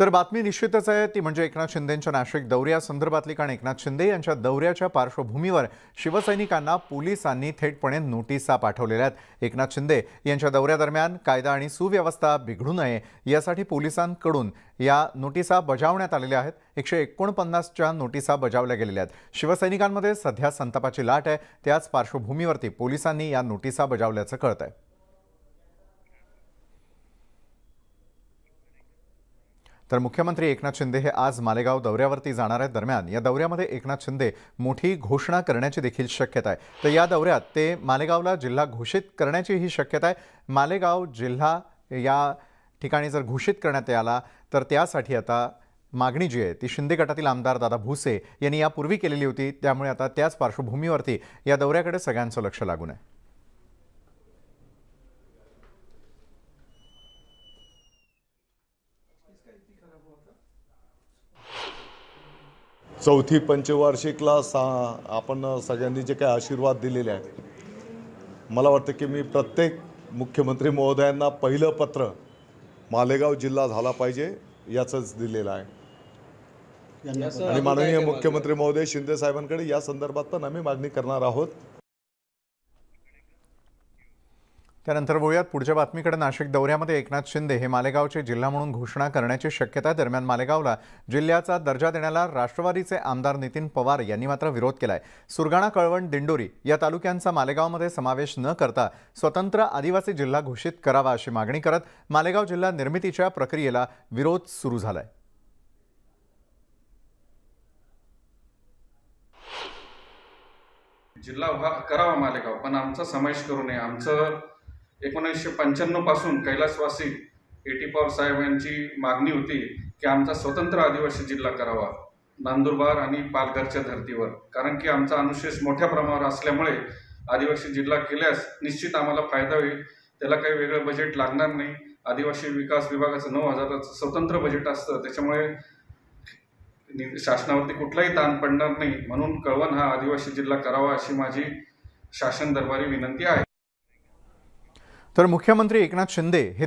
तर बातमी निश्चितच आहे ती म्हणजे एकनाथ शिंदेच्या नाशिक दौऱ्यासंदर्भातली संदर्भातली कारण एकनाथ शिंदे यांच्या दौऱ्याच्या पार्श्वभूमीवर शिवसैनिकांना पोलिसांनी थेटपणे नोटिसा पाठवलेल्या आहेत एकनाथ शिंदे यांच्या दौऱ्यादरम्यान कायदा आणि सुव्यवस्था बिघडू नये यासाठी पोलिसांकडून या नोटिसा बजावण्यात आलेल्या आहेत एकशे एकोणपन्नासच्या नोटिसा बजावल्या गेलेल्या आहेत शिवसैनिकांमध्ये सध्या संतापाची लाट आहे त्याच पार्श्वभूमीवरती पोलिसांनी या नोटिसा बजावल्याचं कळत आहे तर मुख्यमंत्री एकनाथ शिंदे हे आज मालेगाव दौऱ्यावरती जाणार आहेत दरम्यान या दौऱ्यामध्ये एकनाथ शिंदे मोठी घोषणा करण्याची देखील शक्यता आहे तर या दौऱ्यात ते मालेगावला जिल्हा घोषित करण्याचीही शक्यता आहे मालेगाव जिल्हा या ठिकाणी जर घोषित करण्यात आला तर त्यासाठी आता मागणी जी आहे ती शिंदे गटातील आमदार दादा भुसे यांनी यापूर्वी केलेली होती त्यामुळे आता त्याच पार्श्वभूमीवरती या दौऱ्याकडे सगळ्यांचं लक्ष लागून आहे चौथी पंचवार्षिकला सा आपण सगळ्यांनी जे काही आशीर्वाद दिलेले आहेत मला वाटतं की मी प्रत्येक मुख्यमंत्री महोदयांना पहिलं पत्र मालेगाव जिल्हा झाला पाहिजे याचंच दिलेलं आहे आणि माननीय मुख्यमंत्री महोदय शिंदे साहेबांकडे या संदर्भात पण आम्ही मागणी करणार आहोत त्यानंतर वळूयात पुढच्या बातमीकडे नाशिक दौऱ्यामध्ये एकनाथ शिंदे हे मालेगावचे जिल्हा म्हणून घोषणा करण्याची शक्यता दरम्यान मालेगावला जिल्ह्याचा दर्जा देण्याला राष्ट्रवादीचे आमदार नितीन पवार यांनी मात्र विरोध केलाय सुरगाणा कळवण दिंडोरी या तालुक्यांचा मालेगावमध्ये समावेश न करता स्वतंत्र आदिवासी जिल्हा घोषित करावा अशी मागणी करत मालेगाव जिल्हा निर्मितीच्या प्रक्रियेला विरोध सुरू झालाय जिल्हा करावा मालेगाव पण आमचा समावेश करू नये आमचं एकोणीसशे पासून कैलासवासी ए टी पवार साहेब यांची मागणी होती की आमचा स्वतंत्र आदिवासी जिल्हा करावा नंदुरबार आणि पालघरच्या धर्तीवर कारण की आमचा अनुशेष मोठ्या प्रमाणावर असल्यामुळे आदिवासी जिल्हा केल्यास निश्चित आम्हाला फायदा होईल त्याला काही वेगळं बजेट लागणार नाही आदिवासी विकास विभागाचं नऊ हजाराचं स्वतंत्र बजेट असतं त्याच्यामुळे शासनावरती कुठलाही ताण पडणार नाही म्हणून कळवण हा आदिवासी जिल्हा करावा अशी माझी शासन दरबारी विनंती आहे तर मुख्यमंत्री एकनाथ शिंदे हे